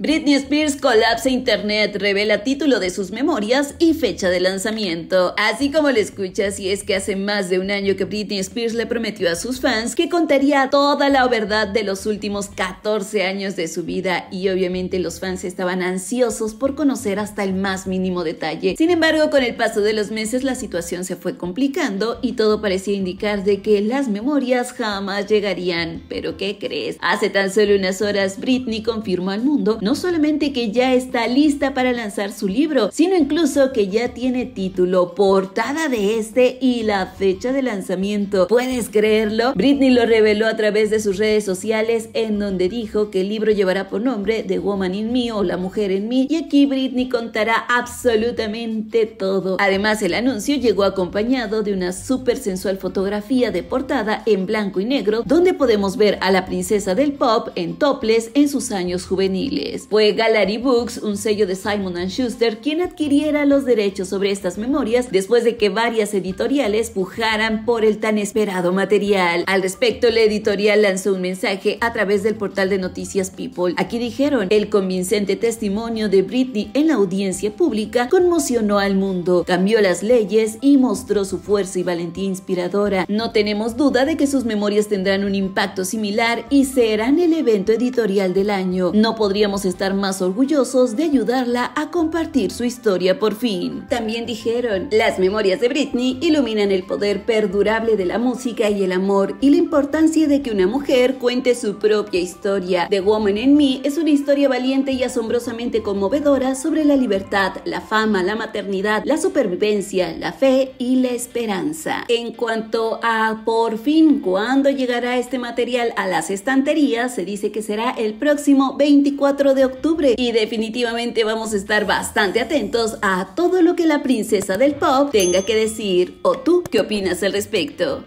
Britney Spears colapsa Internet, revela título de sus memorias y fecha de lanzamiento. Así como le escuchas, y es que hace más de un año que Britney Spears le prometió a sus fans que contaría toda la verdad de los últimos 14 años de su vida y obviamente los fans estaban ansiosos por conocer hasta el más mínimo detalle. Sin embargo, con el paso de los meses la situación se fue complicando y todo parecía indicar de que las memorias jamás llegarían. Pero ¿qué crees? Hace tan solo unas horas Britney confirmó al mundo no solamente que ya está lista para lanzar su libro, sino incluso que ya tiene título, portada de este y la fecha de lanzamiento. ¿Puedes creerlo? Britney lo reveló a través de sus redes sociales en donde dijo que el libro llevará por nombre The Woman in Me o La Mujer en Mí y aquí Britney contará absolutamente todo. Además, el anuncio llegó acompañado de una súper sensual fotografía de portada en blanco y negro donde podemos ver a la princesa del pop en topless en sus años juveniles. Fue Gallery Books, un sello de Simon Schuster, quien adquiriera los derechos sobre estas memorias después de que varias editoriales pujaran por el tan esperado material. Al respecto, la editorial lanzó un mensaje a través del portal de noticias People. Aquí dijeron, el convincente testimonio de Britney en la audiencia pública conmocionó al mundo, cambió las leyes y mostró su fuerza y valentía inspiradora. No tenemos duda de que sus memorias tendrán un impacto similar y serán el evento editorial del año. No podríamos estar más orgullosos de ayudarla a compartir su historia por fin. También dijeron, las memorias de Britney iluminan el poder perdurable de la música y el amor y la importancia de que una mujer cuente su propia historia. The Woman in Me es una historia valiente y asombrosamente conmovedora sobre la libertad, la fama, la maternidad, la supervivencia, la fe y la esperanza. En cuanto a por fin cuándo llegará este material a las estanterías, se dice que será el próximo 24 de octubre y definitivamente vamos a estar bastante atentos a todo lo que la princesa del pop tenga que decir o tú qué opinas al respecto.